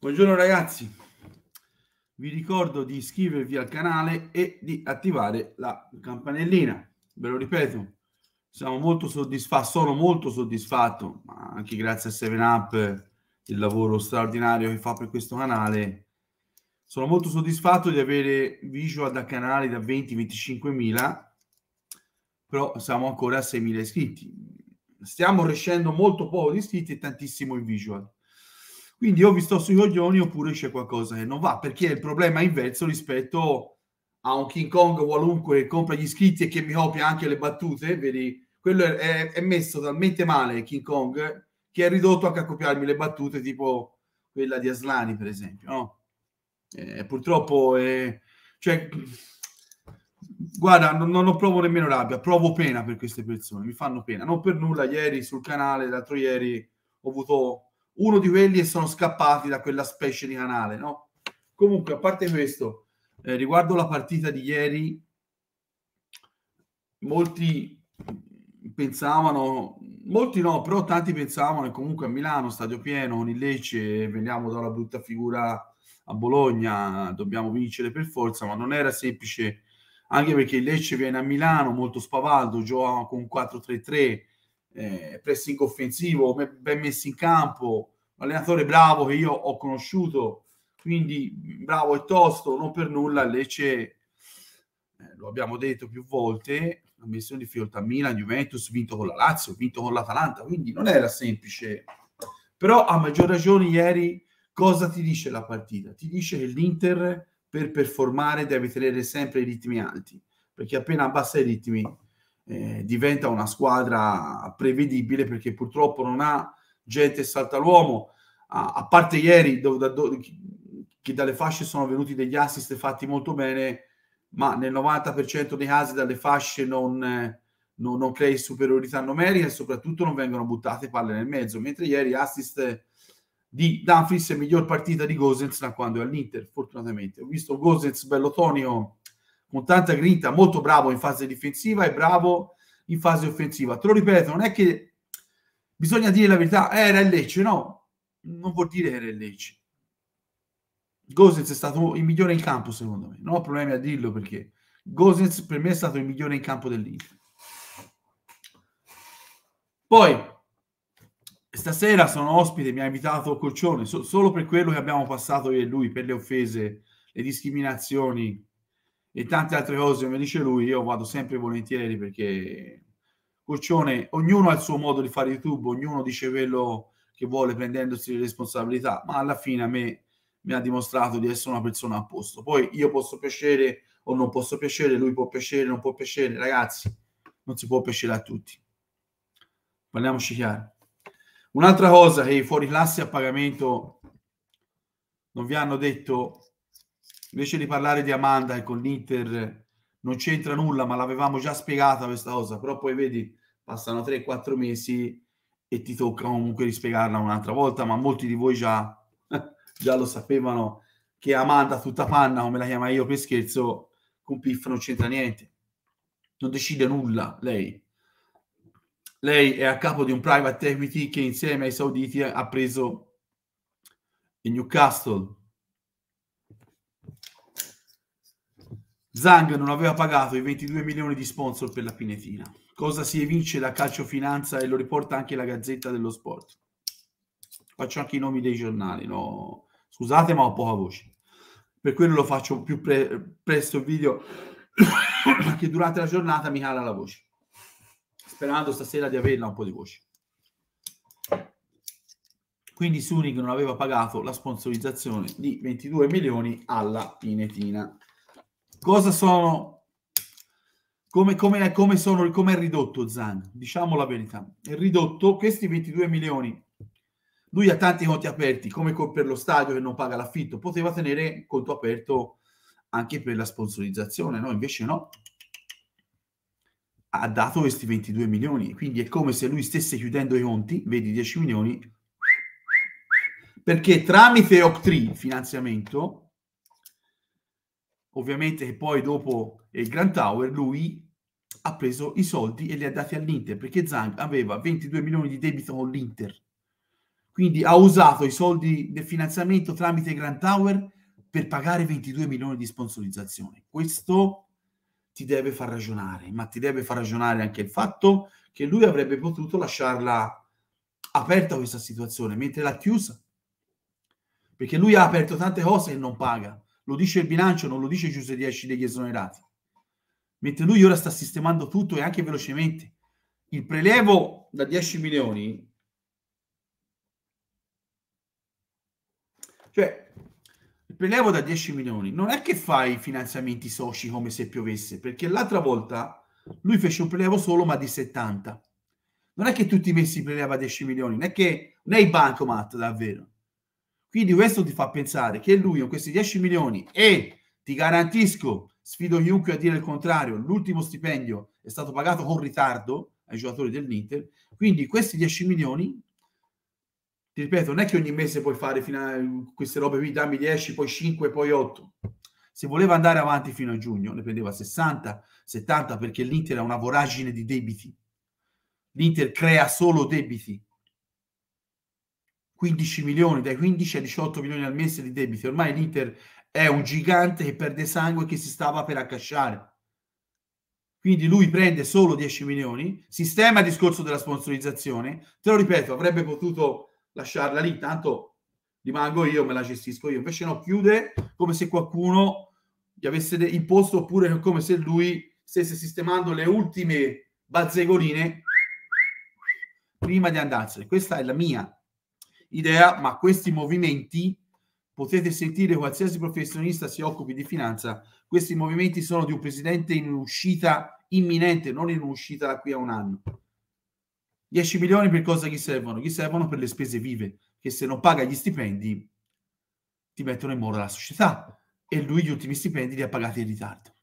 Buongiorno ragazzi, vi ricordo di iscrivervi al canale e di attivare la campanellina. Ve lo ripeto, siamo molto soddisfatti, sono molto soddisfatto, anche grazie a 7up, il lavoro straordinario che fa per questo canale. Sono molto soddisfatto di avere visual da canali da 20-25 mila, però siamo ancora a 6 mila iscritti. Stiamo crescendo molto poco di iscritti e tantissimo in visual quindi o vi sto sui coglioni oppure c'è qualcosa che non va, perché è il problema inverso rispetto a un King Kong qualunque che compra gli iscritti e che mi copia anche le battute, vedi? Quello è, è, è messo talmente male King Kong che è ridotto anche a copiarmi le battute tipo quella di Aslani, per esempio, no? Eh, purtroppo, eh, cioè, guarda, non, non provo nemmeno rabbia, provo pena per queste persone, mi fanno pena. Non per nulla, ieri sul canale, l'altro ieri, ho avuto uno di quelli e sono scappati da quella specie di canale, no? Comunque, a parte questo, eh, riguardo la partita di ieri, molti pensavano, molti no, però tanti pensavano che comunque a Milano, stadio pieno, con il Lecce, veniamo da una brutta figura a Bologna, dobbiamo vincere per forza, ma non era semplice, anche perché il Lecce viene a Milano molto spavaldo, gioca con 4-3-3, eh, pressing offensivo, ben messi in campo, un allenatore bravo che io ho conosciuto, quindi bravo e tosto, non per nulla Lecce, eh, lo abbiamo detto più volte, ha messo in difficoltà Milan, Juventus, vinto con la Lazio, vinto con l'Atalanta, quindi non era semplice. Però a maggior ragione ieri cosa ti dice la partita? Ti dice che l'Inter per performare deve tenere sempre i ritmi alti, perché appena abbassa i ritmi eh, diventa una squadra prevedibile perché purtroppo non ha gente salta l'uomo, a parte ieri do, da, do, che dalle fasce sono venuti degli assist fatti molto bene, ma nel 90% dei casi dalle fasce non, non, non crei superiorità numerica e soprattutto non vengono buttate palle nel mezzo, mentre ieri assist di Danfries è miglior partita di Gosens da quando è all'Inter, fortunatamente. Ho visto Gosens bello tonio con tanta grinta, molto bravo in fase difensiva e bravo in fase offensiva. Te lo ripeto, non è che bisogna dire la verità, eh, era il Lecce, no, non vuol dire che era il Lecce. Gosens è stato il migliore in campo secondo me, non ho problemi a dirlo perché Gosens per me è stato il migliore in campo dell'Inter. Poi, stasera sono ospite, mi ha invitato Coccione, so- solo per quello che abbiamo passato io e lui, per le offese, le discriminazioni, e tante altre cose, come dice lui, io vado sempre volentieri perché Corcione, ognuno ha il suo modo di fare YouTube, ognuno dice quello che vuole prendendosi le responsabilità, ma alla fine a me mi ha dimostrato di essere una persona a posto. Poi io posso piacere o non posso piacere, lui può piacere, non può piacere, ragazzi, non si può piacere a tutti. Parliamoci chiaro. Un'altra cosa che i fuori classe a pagamento non vi hanno detto invece di parlare di Amanda e con l'Inter non c'entra nulla, ma l'avevamo già spiegata questa cosa, però poi vedi, passano 3-4 mesi e ti tocca comunque rispiegarla un'altra volta, ma molti di voi già, già lo sapevano che Amanda tutta panna, come la chiama io per scherzo, con Piff non c'entra niente. Non decide nulla lei. Lei è a capo di un private equity che insieme ai sauditi ha preso il Newcastle, Zang non aveva pagato i 22 milioni di sponsor per la Pinetina, cosa si evince da Calcio Finanza e lo riporta anche la Gazzetta dello Sport. Faccio anche i nomi dei giornali, no? scusate ma ho poca voce. Per quello lo faccio più pre- presto il video che durante la giornata mi cala la voce. Sperando stasera di averla un po' di voce. Quindi Suning non aveva pagato la sponsorizzazione di 22 milioni alla Pinetina. Cosa sono? Come, come, come, sono, come è ridotto Zan? Diciamo la verità. È ridotto questi 22 milioni. Lui ha tanti conti aperti, come per lo stadio che non paga l'affitto. Poteva tenere conto aperto anche per la sponsorizzazione, no? Invece no. Ha dato questi 22 milioni. Quindi è come se lui stesse chiudendo i conti, vedi 10 milioni, perché tramite Octree, finanziamento, ovviamente che poi dopo il Grand Tower lui ha preso i soldi e li ha dati all'Inter perché Zang aveva 22 milioni di debito con l'Inter quindi ha usato i soldi del finanziamento tramite Grand Tower per pagare 22 milioni di sponsorizzazione questo ti deve far ragionare ma ti deve far ragionare anche il fatto che lui avrebbe potuto lasciarla aperta questa situazione mentre l'ha chiusa perché lui ha aperto tante cose e non paga lo dice il bilancio, non lo dice Giuseppe 10 degli esonerati. Mentre lui ora sta sistemando tutto e anche velocemente. Il prelevo da 10 milioni, cioè il prelevo da 10 milioni non è che fai i finanziamenti soci come se piovesse, perché l'altra volta lui fece un prelevo solo ma di 70. Non è che tutti i mesi preleva 10 milioni, non è che non è il bancomat davvero. Quindi questo ti fa pensare che lui con questi 10 milioni e ti garantisco, sfido chiunque a dire il contrario, l'ultimo stipendio è stato pagato con ritardo ai giocatori dell'Inter, quindi questi 10 milioni ti ripeto, non è che ogni mese puoi fare fino a queste robe qui, dammi 10, poi 5, poi 8. Se voleva andare avanti fino a giugno, ne prendeva 60, 70, perché l'Inter ha una voragine di debiti. L'Inter crea solo debiti. 15 milioni, dai 15 a 18 milioni al mese di debiti. Ormai l'Inter è un gigante che perde sangue e che si stava per accasciare. Quindi lui prende solo 10 milioni, sistema il discorso della sponsorizzazione. Te lo ripeto, avrebbe potuto lasciarla lì, tanto rimango io, me la gestisco io. Invece no, chiude come se qualcuno gli avesse imposto oppure come se lui stesse sistemando le ultime bazzegoline prima di andarsene. Questa è la mia idea, ma questi movimenti potete sentire qualsiasi professionista si occupi di finanza, questi movimenti sono di un presidente in uscita imminente, non in uscita da qui a un anno. 10 milioni per cosa gli servono? Gli servono per le spese vive, che se non paga gli stipendi ti mettono in mora la società e lui gli ultimi stipendi li ha pagati in ritardo.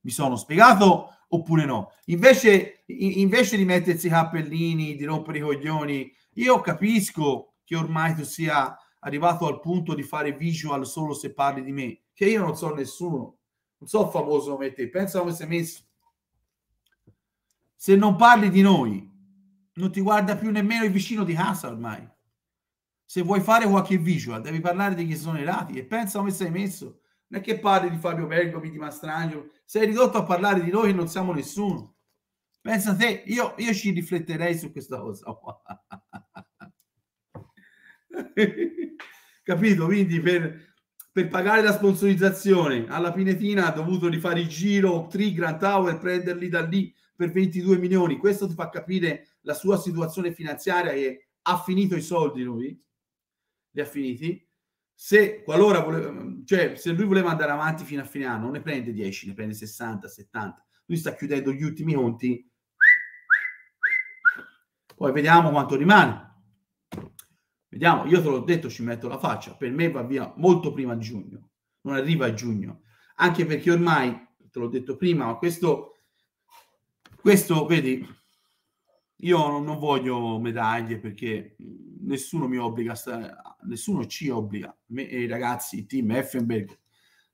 Mi sono spiegato oppure no? Invece, invece di mettersi i cappellini, di rompere i coglioni, io capisco che ormai tu sia arrivato al punto di fare visual solo se parli di me, che io non so nessuno, non so famoso come te, pensa come sei messo. Se non parli di noi, non ti guarda più nemmeno il vicino di casa ormai. Se vuoi fare qualche visual, devi parlare degli esonerati e pensa come sei messo. Non è che parli di Fabio Bergomi, di Mastrangelo, sei ridotto a parlare di noi e non siamo nessuno. Pensa a te, io, io ci rifletterei su questa cosa capito? Quindi per, per, pagare la sponsorizzazione alla Pinetina ha dovuto rifare il giro Tri Grand Tower, prenderli da lì per 22 milioni. Questo ti fa capire la sua situazione finanziaria che ha finito i soldi lui, li ha finiti. Se, qualora voleva, cioè, se lui voleva andare avanti fino a fine anno, non ne prende 10, ne prende 60, 70. Lui sta chiudendo gli ultimi conti. Poi vediamo quanto rimane Vediamo, io te l'ho detto, ci metto la faccia. Per me va via molto prima di giugno, non arriva a giugno. Anche perché ormai, te l'ho detto prima, ma questo, questo vedi, io non, voglio medaglie perché nessuno mi obbliga, a stare, nessuno ci obbliga. Me e i ragazzi, il team, Effenberg,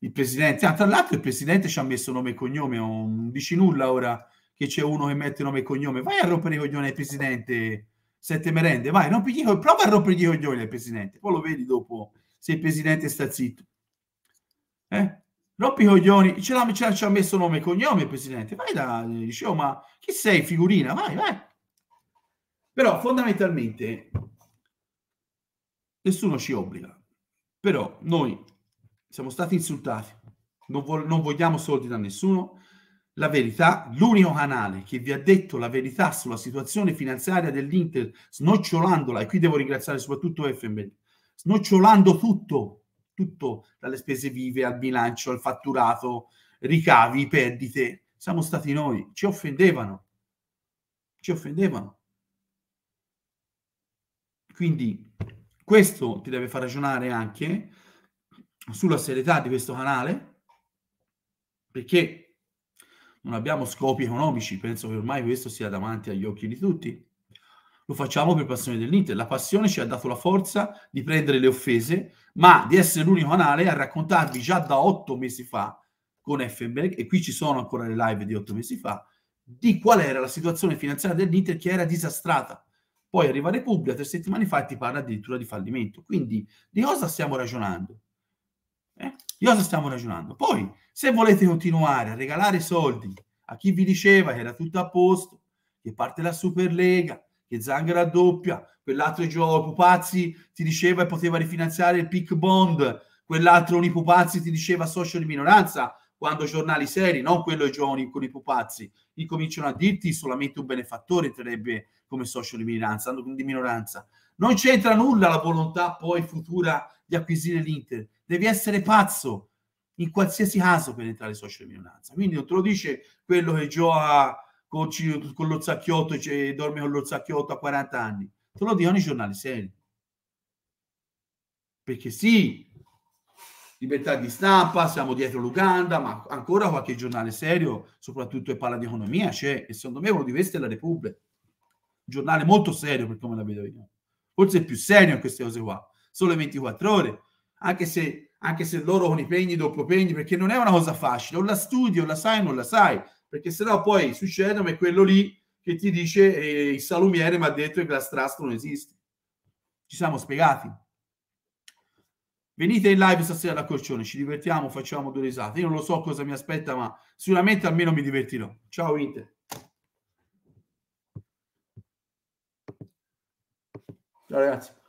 il presidente. Ah, tra l'altro il presidente ci ha messo nome e cognome, oh, non dici nulla ora che c'è uno che mette nome e cognome. Vai a rompere i coglioni al presidente sette merende, vai, rompigli, prova a rompergli i coglioni al presidente, poi lo vedi dopo se il presidente sta zitto. Eh? Rompi i coglioni, ce l'ha, ce l'ha, ce messo nome e cognome il presidente, vai da, eh, dicevo, oh, ma chi sei, figurina, vai, vai. Però fondamentalmente nessuno ci obbliga, però noi siamo stati insultati, non, vo- non vogliamo soldi da nessuno, la verità, l'unico canale che vi ha detto la verità sulla situazione finanziaria dell'Inter, snocciolandola, e qui devo ringraziare soprattutto FMB, snocciolando tutto, tutto dalle spese vive al bilancio, al fatturato, ricavi, perdite, siamo stati noi, ci offendevano, ci offendevano. Quindi questo ti deve far ragionare anche sulla serietà di questo canale, perché non abbiamo scopi economici, penso che ormai questo sia davanti agli occhi di tutti. Lo facciamo per passione dell'Inter. La passione ci ha dato la forza di prendere le offese, ma di essere l'unico canale a raccontarvi già da otto mesi fa con Effenberg, e qui ci sono ancora le live di otto mesi fa, di qual era la situazione finanziaria dell'Inter che era disastrata. Poi arriva Repubblica tre settimane fa e ti parla addirittura di fallimento. Quindi di cosa stiamo ragionando? Eh? Di cosa stiamo ragionando? Poi, se volete continuare a regalare soldi a chi vi diceva che era tutto a posto, che parte la Superlega, che Zangara doppia, quell'altro gioco Pupazzi ti diceva e poteva rifinanziare il PIC bond, quell'altro Nipo Pupazzi ti diceva socio di minoranza, quando giornali seri, non quello i giovani con i pupazzi, incominciano a dirti solamente un benefattore entrerebbe come socio di minoranza, di minoranza. Non c'entra nulla la volontà poi futura di acquisire l'Inter. Devi essere pazzo in qualsiasi caso per entrare in social minoranza. Quindi non te lo dice quello che gioca con, con lo zacchiotto e cioè, dorme con lo zacchiotto a 40 anni. Te lo dicono i giornali seri. Perché sì, libertà di stampa, siamo dietro l'Uganda, ma ancora qualche giornale serio, soprattutto che parla di economia, c'è. E secondo me uno di questi è la Repubblica. Un giornale molto serio per come la vedo io. Forse è più serio in queste cose qua sole 24 ore, anche se, anche se loro con i pegni, dopo pegni, perché non è una cosa facile, o la studi, o la sai, o non la sai, perché sennò poi succede come quello lì che ti dice eh, il salumiere mi ha detto che la strastra non esiste. Ci siamo spiegati. Venite in live stasera da Corcione, ci divertiamo, facciamo due risate. Io non lo so cosa mi aspetta, ma sicuramente almeno mi divertirò. Ciao Inter. Ciao ragazzi.